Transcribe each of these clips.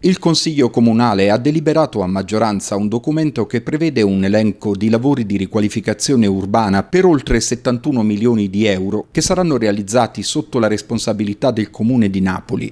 Il Consiglio Comunale ha deliberato a maggioranza un documento che prevede un elenco di lavori di riqualificazione urbana per oltre 71 milioni di euro che saranno realizzati sotto la responsabilità del Comune di Napoli.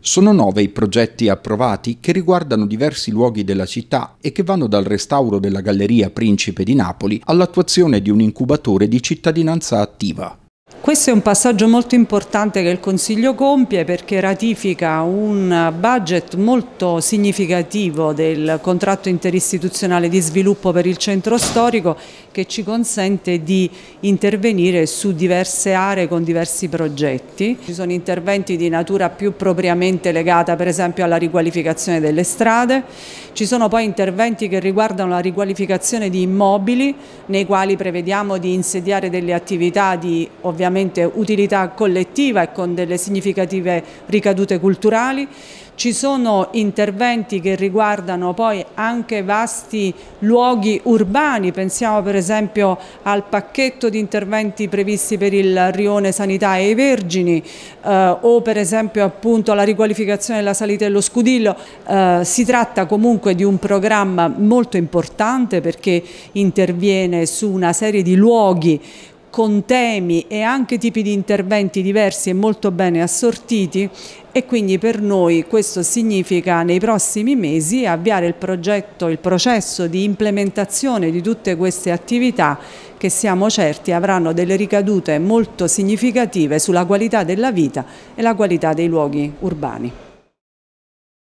Sono nove i progetti approvati che riguardano diversi luoghi della città e che vanno dal restauro della Galleria Principe di Napoli all'attuazione di un incubatore di cittadinanza attiva. Questo è un passaggio molto importante che il Consiglio compie perché ratifica un budget molto significativo del contratto interistituzionale di sviluppo per il centro storico che ci consente di intervenire su diverse aree con diversi progetti. Ci sono interventi di natura più propriamente legata per esempio alla riqualificazione delle strade, ci sono poi interventi che riguardano la riqualificazione di immobili nei quali prevediamo di insediare delle attività di ovviamente veramente utilità collettiva e con delle significative ricadute culturali. Ci sono interventi che riguardano poi anche vasti luoghi urbani, pensiamo per esempio al pacchetto di interventi previsti per il rione Sanità e i Vergini eh, o per esempio appunto alla riqualificazione della salita dello Scudillo. Eh, si tratta comunque di un programma molto importante perché interviene su una serie di luoghi con temi e anche tipi di interventi diversi e molto bene assortiti e quindi per noi questo significa nei prossimi mesi avviare il progetto, il processo di implementazione di tutte queste attività che siamo certi avranno delle ricadute molto significative sulla qualità della vita e la qualità dei luoghi urbani.